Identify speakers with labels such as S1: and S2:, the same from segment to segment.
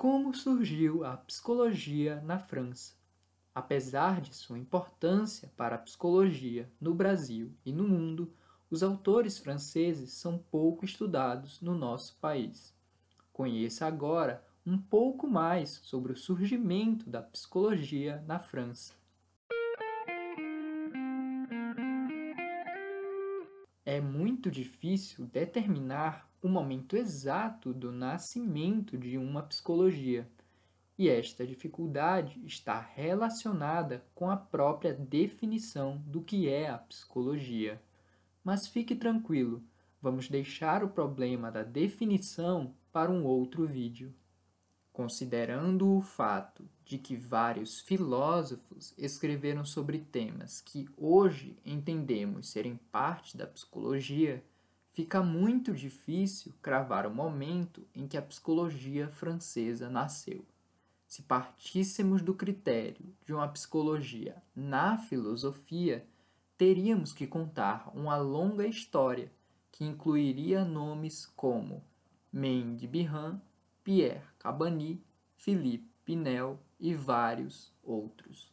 S1: como surgiu a psicologia na França. Apesar de sua importância para a psicologia no Brasil e no mundo, os autores franceses são pouco estudados no nosso país. Conheça agora um pouco mais sobre o surgimento da psicologia na França. É muito difícil determinar o momento exato do nascimento de uma psicologia, e esta dificuldade está relacionada com a própria definição do que é a psicologia. Mas fique tranquilo, vamos deixar o problema da definição para um outro vídeo. Considerando o fato de que vários filósofos escreveram sobre temas que hoje entendemos serem parte da psicologia, fica muito difícil cravar o momento em que a psicologia francesa nasceu. Se partíssemos do critério de uma psicologia na filosofia, teríamos que contar uma longa história que incluiria nomes como Mende Bihan, Pierre Cabani, Philippe Pinel e vários outros.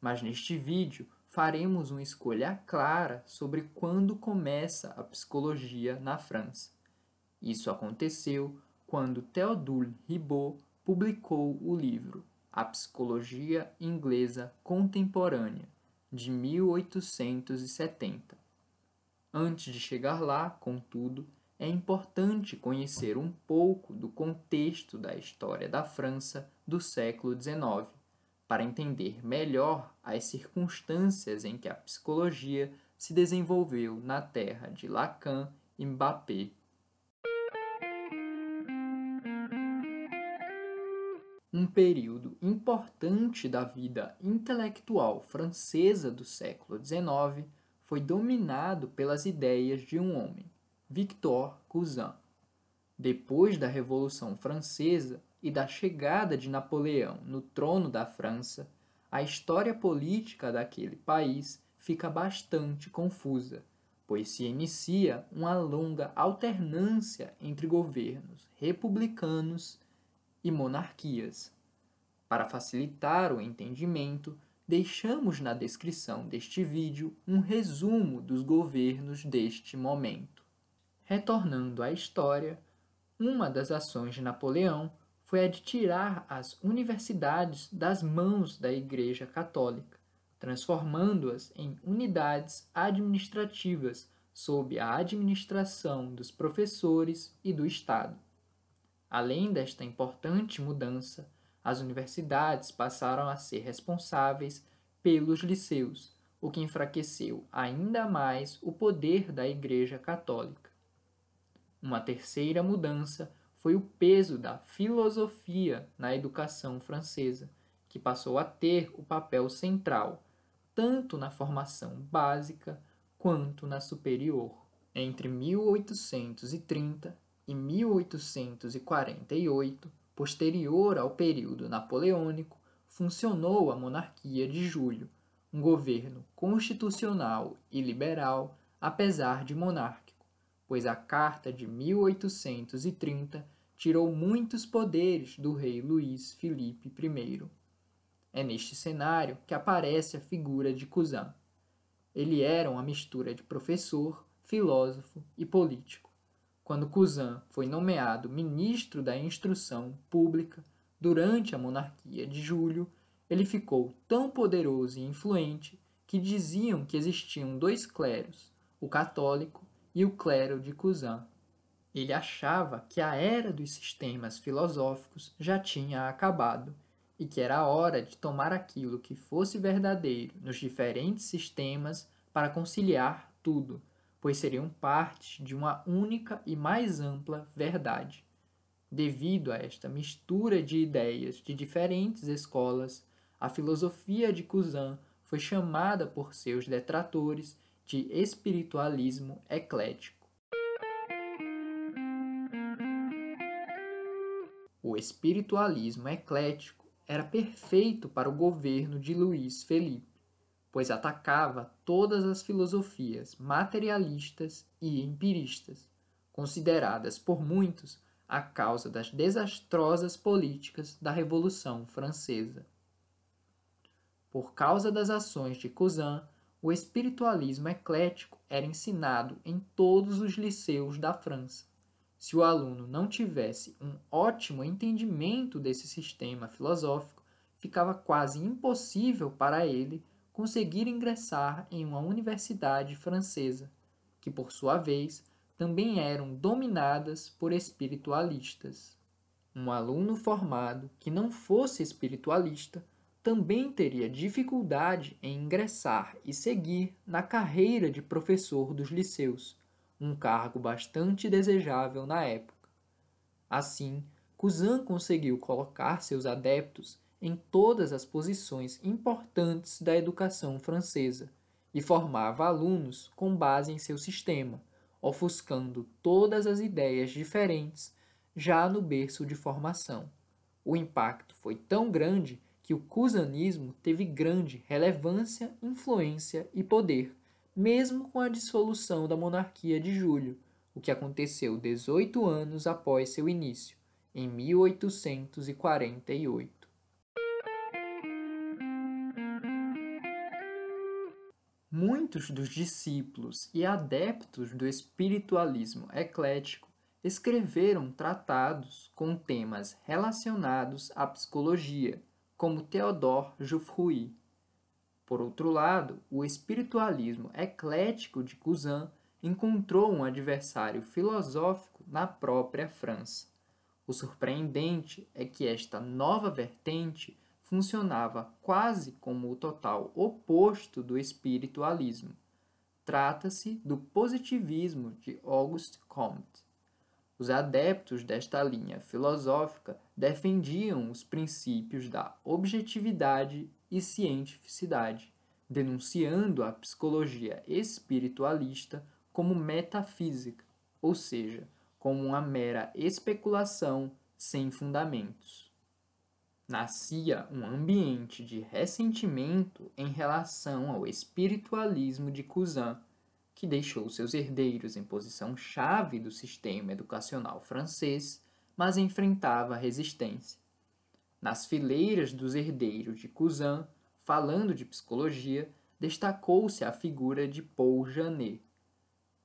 S1: Mas neste vídeo faremos uma escolha clara sobre quando começa a psicologia na França. Isso aconteceu quando Théodule Ribot publicou o livro A Psicologia Inglesa Contemporânea, de 1870. Antes de chegar lá, contudo, é importante conhecer um pouco do contexto da história da França do século XIX para entender melhor as circunstâncias em que a psicologia se desenvolveu na terra de Lacan e Mbappé. Um período importante da vida intelectual francesa do século XIX foi dominado pelas ideias de um homem, Victor Cousin. Depois da Revolução Francesa, e da chegada de Napoleão no trono da França, a história política daquele país fica bastante confusa, pois se inicia uma longa alternância entre governos republicanos e monarquias. Para facilitar o entendimento, deixamos na descrição deste vídeo um resumo dos governos deste momento. Retornando à história, uma das ações de Napoleão foi a de tirar as universidades das mãos da Igreja Católica, transformando-as em unidades administrativas sob a administração dos professores e do Estado. Além desta importante mudança, as universidades passaram a ser responsáveis pelos liceus, o que enfraqueceu ainda mais o poder da Igreja Católica. Uma terceira mudança foi o peso da filosofia na educação francesa, que passou a ter o papel central tanto na formação básica quanto na superior. Entre 1830 e 1848, posterior ao período napoleônico, funcionou a monarquia de julho, um governo constitucional e liberal, apesar de monárquico, pois a Carta de 1830 tirou muitos poderes do rei Luís Filipe I. É neste cenário que aparece a figura de Cousin. Ele era uma mistura de professor, filósofo e político. Quando Cousin foi nomeado ministro da Instrução Pública durante a monarquia de Júlio, ele ficou tão poderoso e influente que diziam que existiam dois cleros, o católico e o clero de Cousin ele achava que a era dos sistemas filosóficos já tinha acabado e que era hora de tomar aquilo que fosse verdadeiro nos diferentes sistemas para conciliar tudo, pois seriam parte de uma única e mais ampla verdade. Devido a esta mistura de ideias de diferentes escolas, a filosofia de Cousin foi chamada por seus detratores de espiritualismo eclético. O espiritualismo eclético era perfeito para o governo de Luiz Felipe, pois atacava todas as filosofias materialistas e empiristas, consideradas por muitos a causa das desastrosas políticas da Revolução Francesa. Por causa das ações de Cousin, o espiritualismo eclético era ensinado em todos os liceus da França. Se o aluno não tivesse um ótimo entendimento desse sistema filosófico, ficava quase impossível para ele conseguir ingressar em uma universidade francesa, que por sua vez também eram dominadas por espiritualistas. Um aluno formado que não fosse espiritualista também teria dificuldade em ingressar e seguir na carreira de professor dos liceus, um cargo bastante desejável na época. Assim, Kuzan conseguiu colocar seus adeptos em todas as posições importantes da educação francesa e formava alunos com base em seu sistema, ofuscando todas as ideias diferentes já no berço de formação. O impacto foi tão grande que o cusanismo teve grande relevância, influência e poder mesmo com a dissolução da monarquia de Julho, o que aconteceu 18 anos após seu início, em 1848. Muitos dos discípulos e adeptos do espiritualismo eclético escreveram tratados com temas relacionados à psicologia, como Theodor Jouffroy, por outro lado, o espiritualismo eclético de Cousin encontrou um adversário filosófico na própria França. O surpreendente é que esta nova vertente funcionava quase como o total oposto do espiritualismo. Trata-se do positivismo de Auguste Comte. Os adeptos desta linha filosófica defendiam os princípios da objetividade e cientificidade, denunciando a psicologia espiritualista como metafísica, ou seja, como uma mera especulação sem fundamentos. Nascia um ambiente de ressentimento em relação ao espiritualismo de Cousin, que deixou seus herdeiros em posição chave do sistema educacional francês, mas enfrentava resistência. Nas fileiras dos herdeiros de Cousin, falando de psicologia, destacou-se a figura de Paul Janet.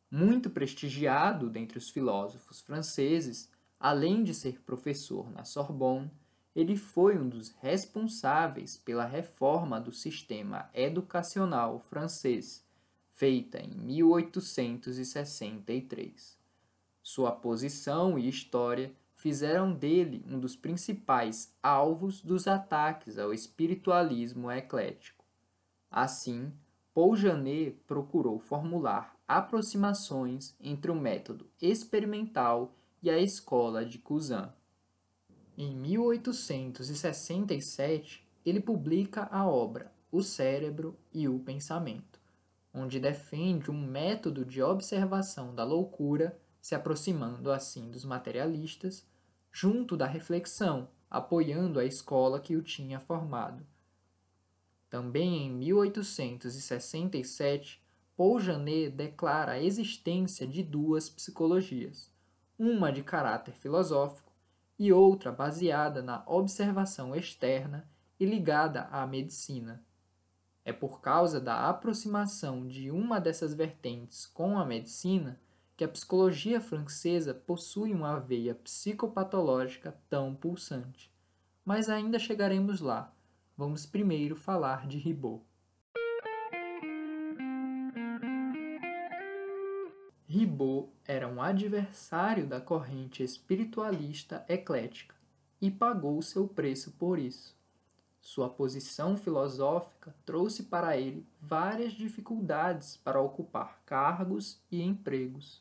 S1: Muito prestigiado dentre os filósofos franceses, além de ser professor na Sorbonne, ele foi um dos responsáveis pela reforma do sistema educacional francês, feita em 1863. Sua posição e história fizeram dele um dos principais alvos dos ataques ao espiritualismo eclético. Assim, Paul Janet procurou formular aproximações entre o método experimental e a escola de Cousin. Em 1867, ele publica a obra O Cérebro e o Pensamento, onde defende um método de observação da loucura, se aproximando assim dos materialistas, junto da reflexão, apoiando a escola que o tinha formado. Também em 1867, Paul Janet declara a existência de duas psicologias, uma de caráter filosófico e outra baseada na observação externa e ligada à medicina. É por causa da aproximação de uma dessas vertentes com a medicina que a psicologia francesa possui uma veia psicopatológica tão pulsante. Mas ainda chegaremos lá. Vamos primeiro falar de Ribot. Ribot era um adversário da corrente espiritualista eclética e pagou seu preço por isso. Sua posição filosófica trouxe para ele várias dificuldades para ocupar cargos e empregos.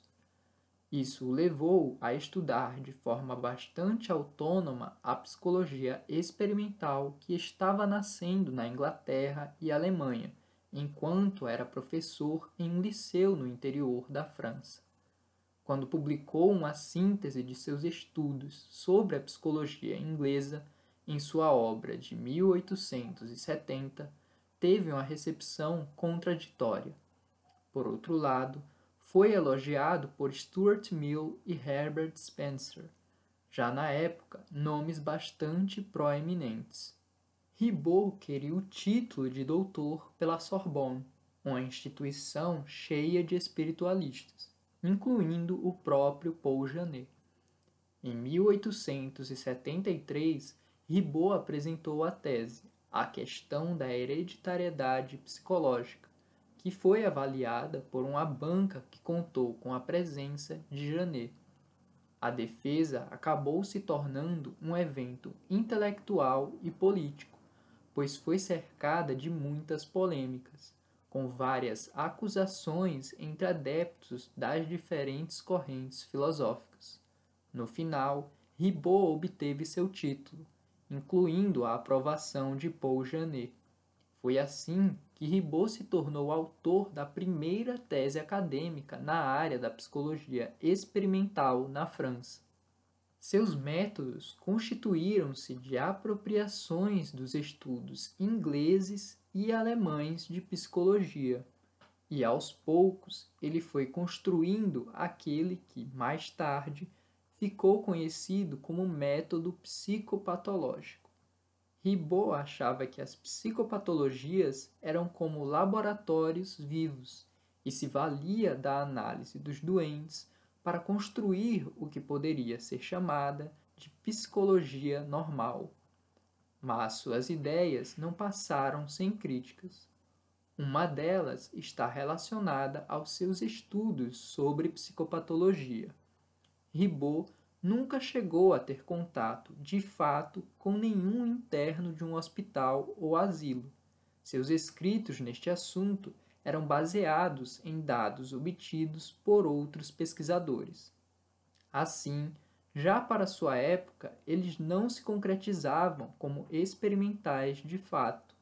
S1: Isso o levou a estudar de forma bastante autônoma a psicologia experimental que estava nascendo na Inglaterra e Alemanha, enquanto era professor em um liceu no interior da França. Quando publicou uma síntese de seus estudos sobre a psicologia inglesa em sua obra de 1870, teve uma recepção contraditória. Por outro lado, foi elogiado por Stuart Mill e Herbert Spencer, já na época nomes bastante proeminentes. Ribot queria o título de doutor pela Sorbonne, uma instituição cheia de espiritualistas, incluindo o próprio Paul Janet. Em 1873, Ribot apresentou a tese A Questão da Hereditariedade Psicológica, que foi avaliada por uma banca que contou com a presença de Janet. A defesa acabou se tornando um evento intelectual e político, pois foi cercada de muitas polêmicas, com várias acusações entre adeptos das diferentes correntes filosóficas. No final, Ribot obteve seu título, incluindo a aprovação de Paul Janet. Foi assim que Ribot se tornou autor da primeira tese acadêmica na área da psicologia experimental na França. Seus métodos constituíram-se de apropriações dos estudos ingleses e alemães de psicologia, e aos poucos ele foi construindo aquele que, mais tarde, ficou conhecido como método psicopatológico. Ribot achava que as psicopatologias eram como laboratórios vivos e se valia da análise dos doentes para construir o que poderia ser chamada de psicologia normal. Mas suas ideias não passaram sem críticas. Uma delas está relacionada aos seus estudos sobre psicopatologia. Ribot nunca chegou a ter contato, de fato, com nenhum interno de um hospital ou asilo. Seus escritos neste assunto eram baseados em dados obtidos por outros pesquisadores. Assim, já para sua época, eles não se concretizavam como experimentais de fato.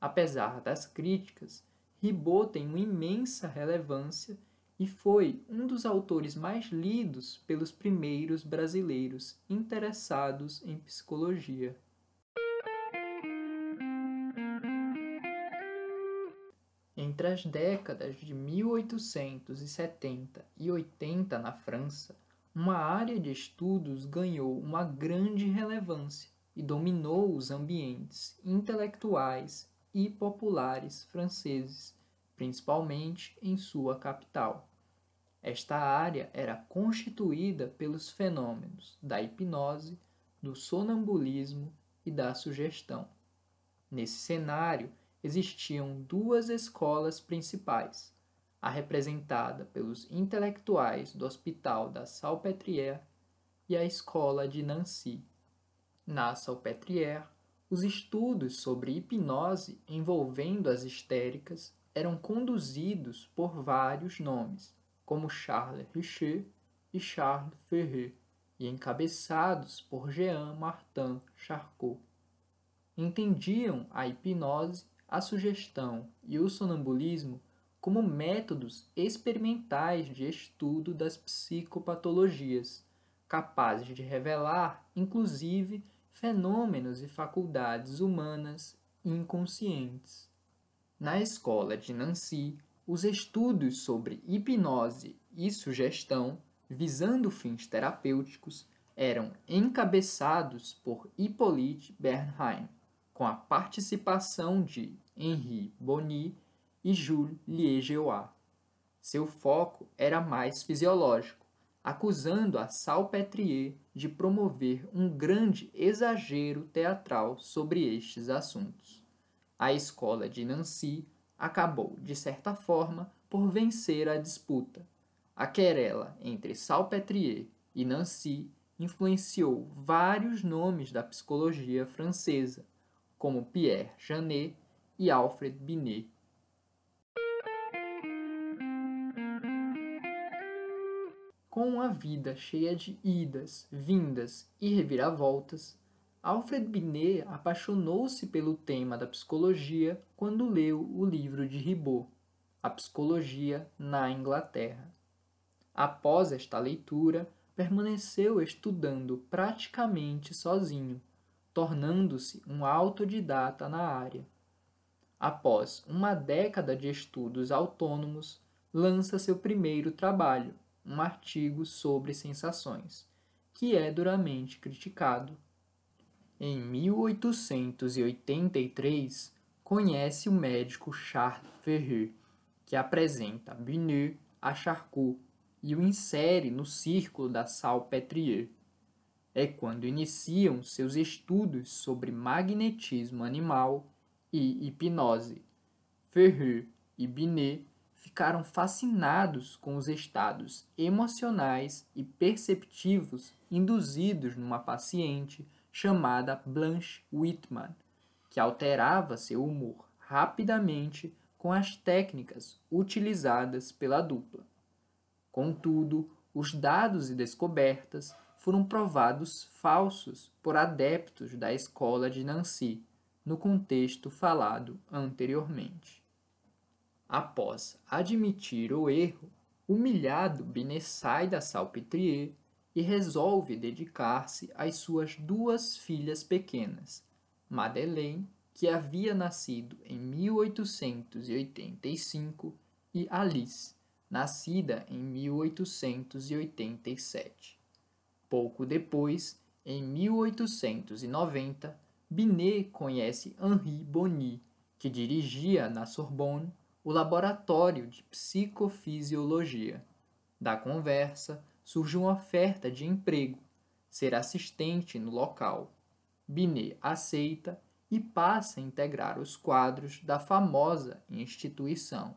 S1: Apesar das críticas, Ribot tem uma imensa relevância e foi um dos autores mais lidos pelos primeiros brasileiros interessados em psicologia. Entre as décadas de 1870 e 80 na França, uma área de estudos ganhou uma grande relevância e dominou os ambientes intelectuais e populares franceses principalmente em sua capital. Esta área era constituída pelos fenômenos da hipnose, do sonambulismo e da sugestão. Nesse cenário, existiam duas escolas principais, a representada pelos intelectuais do Hospital da Salpêtrière e a Escola de Nancy. Na Salpêtrière, os estudos sobre hipnose envolvendo as histéricas eram conduzidos por vários nomes, como Charles Richer e Charles Ferrer, e encabeçados por Jean Martin Charcot. Entendiam a hipnose, a sugestão e o sonambulismo como métodos experimentais de estudo das psicopatologias, capazes de revelar, inclusive, fenômenos e faculdades humanas inconscientes. Na escola de Nancy, os estudos sobre hipnose e sugestão, visando fins terapêuticos, eram encabeçados por Hippolyte Bernheim, com a participação de Henri Bonny e Jules Liegeois. Seu foco era mais fisiológico, acusando a Salpêtrier de promover um grande exagero teatral sobre estes assuntos. A escola de Nancy acabou, de certa forma, por vencer a disputa. A querela entre Salpêtrier e Nancy influenciou vários nomes da psicologia francesa, como Pierre Janet e Alfred Binet. Com uma vida cheia de idas, vindas e reviravoltas, Alfred Binet apaixonou-se pelo tema da psicologia quando leu o livro de Ribot, A Psicologia na Inglaterra. Após esta leitura, permaneceu estudando praticamente sozinho, tornando-se um autodidata na área. Após uma década de estudos autônomos, lança seu primeiro trabalho, um artigo sobre sensações, que é duramente criticado em 1883, conhece o médico Charles Ferreux, que apresenta Binet a Charcot e o insere no círculo da Salpêtrière. É quando iniciam seus estudos sobre magnetismo animal e hipnose. Ferreux e Binet ficaram fascinados com os estados emocionais e perceptivos induzidos numa paciente chamada Blanche Whitman, que alterava seu humor rapidamente com as técnicas utilizadas pela dupla. Contudo, os dados e descobertas foram provados falsos por adeptos da escola de Nancy, no contexto falado anteriormente. Após admitir o erro, humilhado Binet sai da Salpêtrière e resolve dedicar-se às suas duas filhas pequenas, Madeleine, que havia nascido em 1885, e Alice, nascida em 1887. Pouco depois, em 1890, Binet conhece Henri Bonny, que dirigia na Sorbonne o laboratório de psicofisiologia. Da conversa, surge uma oferta de emprego, ser assistente no local. Binet aceita e passa a integrar os quadros da famosa instituição.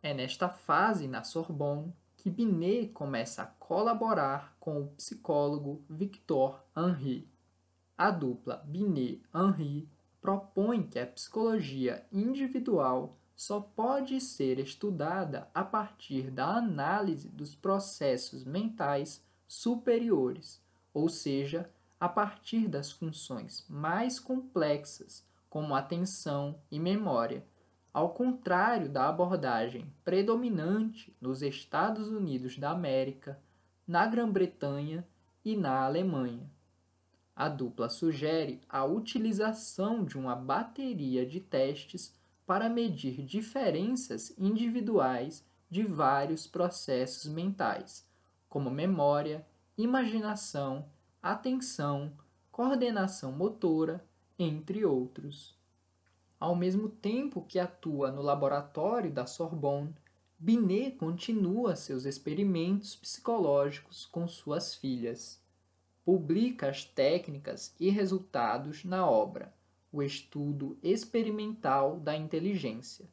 S1: É nesta fase na Sorbonne que Binet começa a colaborar com o psicólogo Victor Henry. A dupla Binet-Henry propõe que a psicologia individual só pode ser estudada a partir da análise dos processos mentais superiores, ou seja, a partir das funções mais complexas, como atenção e memória, ao contrário da abordagem predominante nos Estados Unidos da América, na Grã-Bretanha e na Alemanha. A dupla sugere a utilização de uma bateria de testes para medir diferenças individuais de vários processos mentais, como memória, imaginação, atenção, coordenação motora, entre outros. Ao mesmo tempo que atua no laboratório da Sorbonne, Binet continua seus experimentos psicológicos com suas filhas. Publica as técnicas e resultados na obra o estudo experimental da inteligência,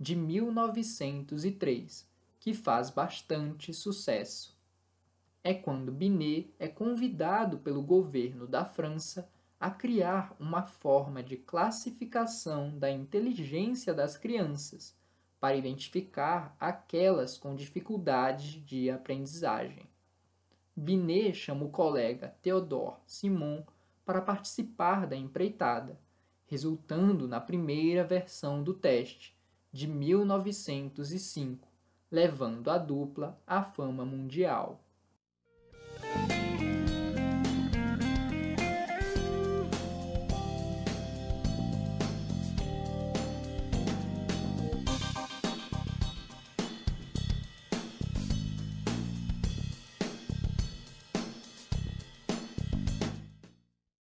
S1: de 1903, que faz bastante sucesso. É quando Binet é convidado pelo governo da França a criar uma forma de classificação da inteligência das crianças para identificar aquelas com dificuldades de aprendizagem. Binet chama o colega Theodore Simon para participar da empreitada resultando na primeira versão do teste de 1905, levando a dupla à fama mundial.